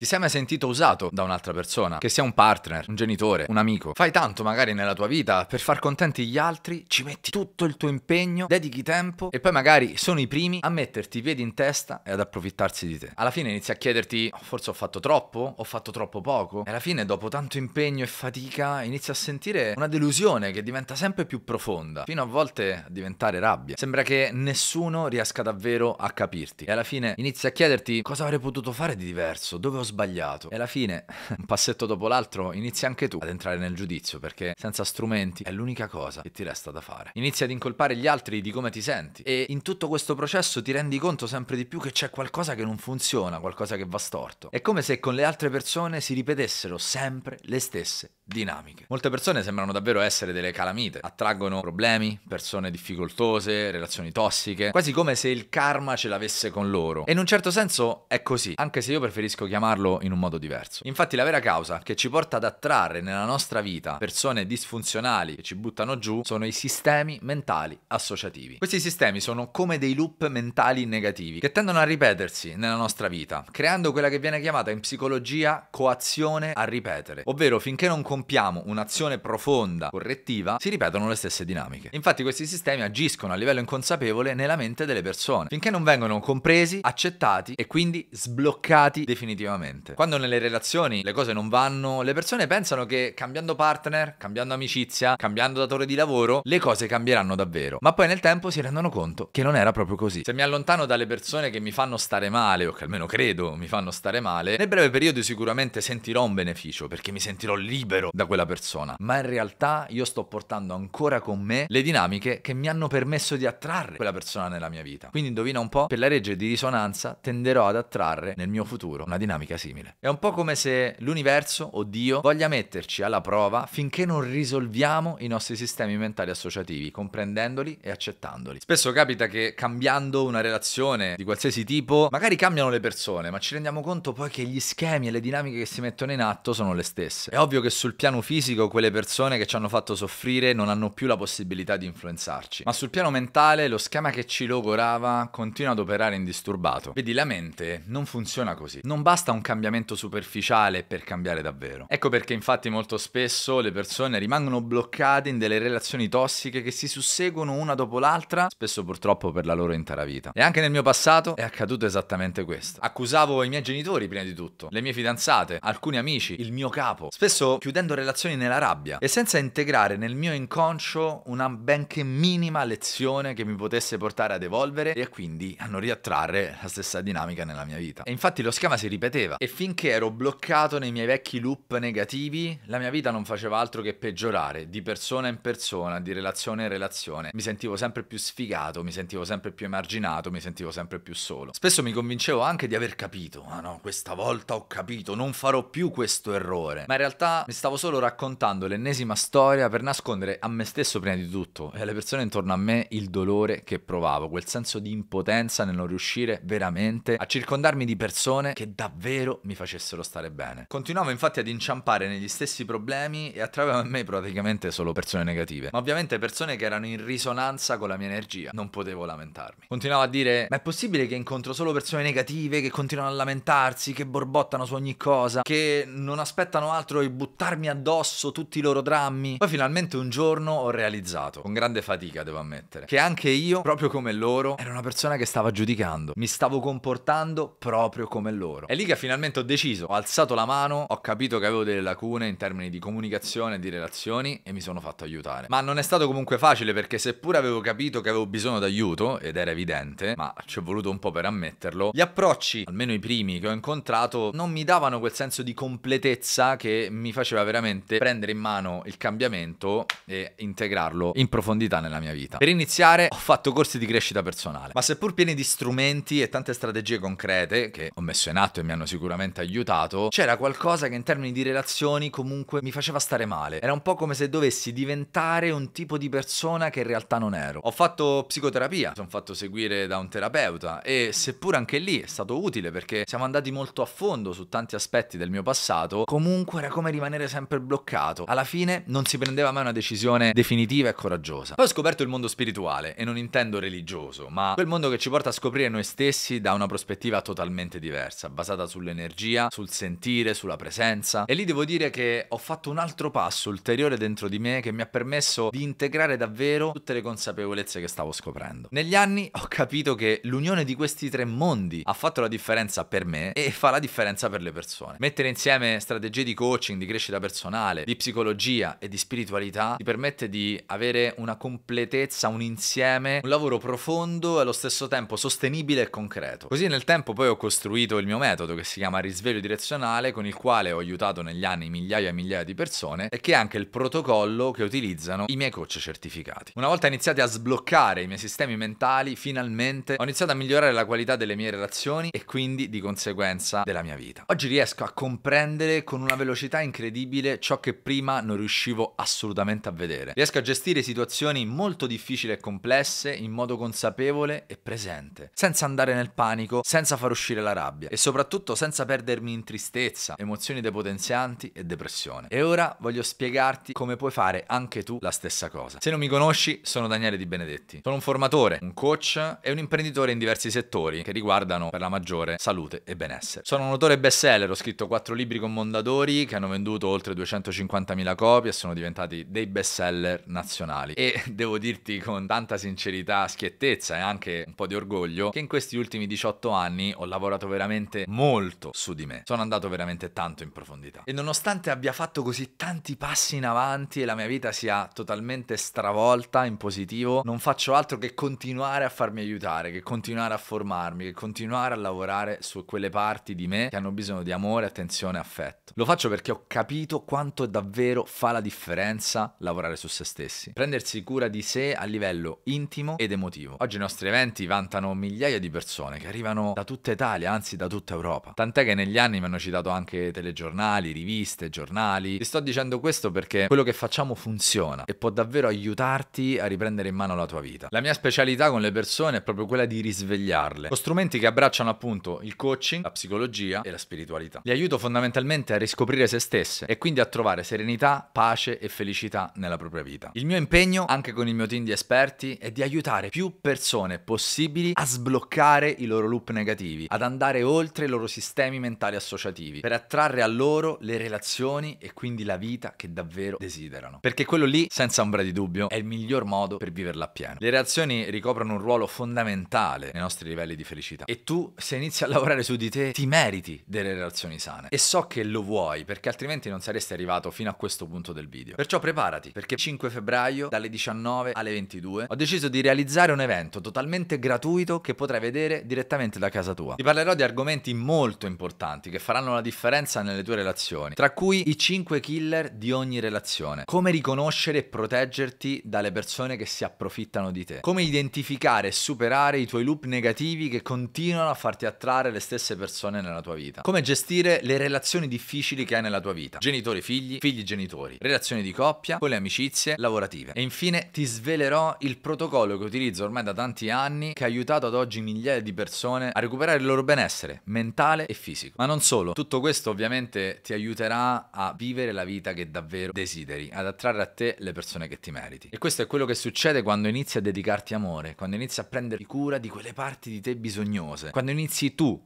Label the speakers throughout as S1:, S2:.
S1: Ti sei mai sentito usato da un'altra persona? Che sia un partner, un genitore, un amico. Fai tanto magari nella tua vita per far contenti gli altri, ci metti tutto il tuo impegno, dedichi tempo e poi magari sono i primi a metterti i piedi in testa e ad approfittarsi di te. Alla fine inizi a chiederti oh, forse ho fatto troppo, ho fatto troppo poco e alla fine dopo tanto impegno e fatica inizi a sentire una delusione che diventa sempre più profonda, fino a volte a diventare rabbia. Sembra che nessuno riesca davvero a capirti e alla fine inizi a chiederti cosa avrei potuto fare di diverso, dove ho sbagliato. E alla fine, un passetto dopo l'altro, inizi anche tu ad entrare nel giudizio, perché senza strumenti è l'unica cosa che ti resta da fare. Inizi ad incolpare gli altri di come ti senti e in tutto questo processo ti rendi conto sempre di più che c'è qualcosa che non funziona, qualcosa che va storto. È come se con le altre persone si ripetessero sempre le stesse dinamiche. Molte persone sembrano davvero essere delle calamite, attraggono problemi, persone difficoltose, relazioni tossiche, quasi come se il karma ce l'avesse con loro. E in un certo senso è così, anche se io preferisco chiamarlo in un modo diverso. Infatti la vera causa che ci porta ad attrarre nella nostra vita persone disfunzionali che ci buttano giù sono i sistemi mentali associativi. Questi sistemi sono come dei loop mentali negativi che tendono a ripetersi nella nostra vita, creando quella che viene chiamata in psicologia coazione a ripetere, ovvero finché non comprendiamo compiamo un'azione profonda, correttiva, si ripetono le stesse dinamiche. Infatti questi sistemi agiscono a livello inconsapevole nella mente delle persone, finché non vengono compresi, accettati e quindi sbloccati definitivamente. Quando nelle relazioni le cose non vanno, le persone pensano che cambiando partner, cambiando amicizia, cambiando datore di lavoro, le cose cambieranno davvero, ma poi nel tempo si rendono conto che non era proprio così. Se mi allontano dalle persone che mi fanno stare male, o che almeno credo mi fanno stare male, nel breve periodo sicuramente sentirò un beneficio, perché mi sentirò libero libero da quella persona, ma in realtà io sto portando ancora con me le dinamiche che mi hanno permesso di attrarre quella persona nella mia vita. Quindi indovina un po', per la legge di risonanza tenderò ad attrarre nel mio futuro una dinamica simile. È un po' come se l'universo o Dio voglia metterci alla prova finché non risolviamo i nostri sistemi mentali associativi, comprendendoli e accettandoli. Spesso capita che cambiando una relazione di qualsiasi tipo, magari cambiano le persone, ma ci rendiamo conto poi che gli schemi e le dinamiche che si mettono in atto sono le stesse. È ovvio che sul piano fisico quelle persone che ci hanno fatto soffrire non hanno più la possibilità di influenzarci, ma sul piano mentale lo schema che ci logorava continua ad operare indisturbato. Vedi, la mente non funziona così. Non basta un cambiamento superficiale per cambiare davvero. Ecco perché infatti molto spesso le persone rimangono bloccate in delle relazioni tossiche che si susseguono una dopo l'altra, spesso purtroppo per la loro intera vita. E anche nel mio passato è accaduto esattamente questo. Accusavo i miei genitori prima di tutto, le mie fidanzate, alcuni amici, il mio capo. Spesso chiudendo costruendo relazioni nella rabbia e senza integrare nel mio inconscio una benché minima lezione che mi potesse portare ad evolvere e quindi a non riattrarre la stessa dinamica nella mia vita. E infatti lo schema si ripeteva e finché ero bloccato nei miei vecchi loop negativi, la mia vita non faceva altro che peggiorare di persona in persona, di relazione in relazione. Mi sentivo sempre più sfigato, mi sentivo sempre più emarginato, mi sentivo sempre più solo. Spesso mi convincevo anche di aver capito, ah no, questa volta ho capito, non farò più questo errore. Ma in realtà mi stavo stavo solo raccontando l'ennesima storia per nascondere a me stesso prima di tutto e alle persone intorno a me il dolore che provavo, quel senso di impotenza nel non riuscire veramente a circondarmi di persone che davvero mi facessero stare bene. Continuavo infatti ad inciampare negli stessi problemi e attraevo a me praticamente solo persone negative, ma ovviamente persone che erano in risonanza con la mia energia, non potevo lamentarmi. Continuavo a dire, ma è possibile che incontro solo persone negative che continuano a lamentarsi, che borbottano su ogni cosa, che non aspettano altro e buttarmi tirarmi addosso tutti i loro drammi. Poi finalmente un giorno ho realizzato, con grande fatica devo ammettere, che anche io, proprio come loro, ero una persona che stava giudicando, mi stavo comportando proprio come loro. È lì che finalmente ho deciso, ho alzato la mano, ho capito che avevo delle lacune in termini di comunicazione e di relazioni e mi sono fatto aiutare. Ma non è stato comunque facile perché seppur avevo capito che avevo bisogno d'aiuto, ed era evidente, ma ci ho voluto un po' per ammetterlo, gli approcci, almeno i primi che ho incontrato, non mi davano quel senso di completezza che mi faceva veramente prendere in mano il cambiamento e integrarlo in profondità nella mia vita. Per iniziare ho fatto corsi di crescita personale, ma seppur pieni di strumenti e tante strategie concrete che ho messo in atto e mi hanno sicuramente aiutato, c'era qualcosa che in termini di relazioni comunque mi faceva stare male. Era un po' come se dovessi diventare un tipo di persona che in realtà non ero. Ho fatto psicoterapia, sono fatto seguire da un terapeuta e seppur anche lì è stato utile perché siamo andati molto a fondo su tanti aspetti del mio passato, comunque era come rimanere sempre sempre bloccato. Alla fine non si prendeva mai una decisione definitiva e coraggiosa. Poi ho scoperto il mondo spirituale, e non intendo religioso, ma quel mondo che ci porta a scoprire noi stessi da una prospettiva totalmente diversa, basata sull'energia, sul sentire, sulla presenza. E lì devo dire che ho fatto un altro passo ulteriore dentro di me che mi ha permesso di integrare davvero tutte le consapevolezze che stavo scoprendo. Negli anni ho capito che l'unione di questi tre mondi ha fatto la differenza per me e fa la differenza per le persone. Mettere insieme strategie di coaching, di crescita personale, personale, di psicologia e di spiritualità ti permette di avere una completezza, un insieme, un lavoro profondo e allo stesso tempo sostenibile e concreto. Così nel tempo poi ho costruito il mio metodo che si chiama risveglio direzionale con il quale ho aiutato negli anni migliaia e migliaia di persone e che è anche il protocollo che utilizzano i miei coach certificati. Una volta iniziati a sbloccare i miei sistemi mentali, finalmente ho iniziato a migliorare la qualità delle mie relazioni e quindi di conseguenza della mia vita. Oggi riesco a comprendere con una velocità incredibile possibile ciò che prima non riuscivo assolutamente a vedere. Riesco a gestire situazioni molto difficili e complesse in modo consapevole e presente, senza andare nel panico, senza far uscire la rabbia e soprattutto senza perdermi in tristezza, emozioni depotenzianti e depressione. E ora voglio spiegarti come puoi fare anche tu la stessa cosa. Se non mi conosci, sono Daniele Di Benedetti. Sono un formatore, un coach e un imprenditore in diversi settori che riguardano per la maggiore salute e benessere. Sono un autore best seller, ho scritto quattro libri con Mondadori che hanno venduto oltre oltre 250.000 copie e sono diventati dei best seller nazionali. E devo dirti con tanta sincerità, schiettezza e anche un po' di orgoglio che in questi ultimi 18 anni ho lavorato veramente molto su di me. Sono andato veramente tanto in profondità. E nonostante abbia fatto così tanti passi in avanti e la mia vita sia totalmente stravolta in positivo, non faccio altro che continuare a farmi aiutare, che continuare a formarmi, che continuare a lavorare su quelle parti di me che hanno bisogno di amore, attenzione e affetto. Lo faccio perché ho capito capito quanto davvero fa la differenza lavorare su se stessi, prendersi cura di sé a livello intimo ed emotivo. Oggi i nostri eventi vantano migliaia di persone che arrivano da tutta Italia, anzi da tutta Europa. Tant'è che negli anni mi hanno citato anche telegiornali, riviste, giornali. Ti sto dicendo questo perché quello che facciamo funziona e può davvero aiutarti a riprendere in mano la tua vita. La mia specialità con le persone è proprio quella di risvegliarle, con strumenti che abbracciano appunto il coaching, la psicologia e la spiritualità. Li aiuto fondamentalmente a riscoprire se stesse e quindi a trovare serenità, pace e felicità nella propria vita. Il mio impegno, anche con il mio team di esperti, è di aiutare più persone possibili a sbloccare i loro loop negativi, ad andare oltre i loro sistemi mentali associativi, per attrarre a loro le relazioni e quindi la vita che davvero desiderano. Perché quello lì, senza ombra di dubbio, è il miglior modo per viverla appieno. Le relazioni ricoprono un ruolo fondamentale nei nostri livelli di felicità e tu, se inizi a lavorare su di te, ti meriti delle relazioni sane. E so che lo vuoi, perché altrimenti non sei saresti arrivato fino a questo punto del video. Perciò preparati, perché 5 febbraio dalle 19 alle 22 ho deciso di realizzare un evento totalmente gratuito che potrai vedere direttamente da casa tua. Ti parlerò di argomenti molto importanti che faranno la differenza nelle tue relazioni, tra cui i 5 killer di ogni relazione, come riconoscere e proteggerti dalle persone che si approfittano di te, come identificare e superare i tuoi loop negativi che continuano a farti attrarre le stesse persone nella tua vita, come gestire le relazioni difficili che hai nella tua vita, genitori, genitori figli, figli genitori, relazioni di coppia, con le amicizie, lavorative. E infine ti svelerò il protocollo che utilizzo ormai da tanti anni che ha aiutato ad oggi migliaia di persone a recuperare il loro benessere mentale e fisico. Ma non solo, tutto questo ovviamente ti aiuterà a vivere la vita che davvero desideri, ad attrarre a te le persone che ti meriti. E questo è quello che succede quando inizi a dedicarti amore, quando inizi a prenderti cura di quelle parti di te bisognose, quando inizi tu,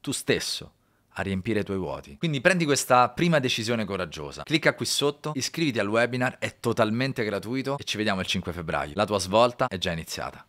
S1: tu stesso, a riempire i tuoi vuoti. Quindi prendi questa prima decisione coraggiosa, clicca qui sotto, iscriviti al webinar, è totalmente gratuito e ci vediamo il 5 febbraio. La tua svolta è già iniziata.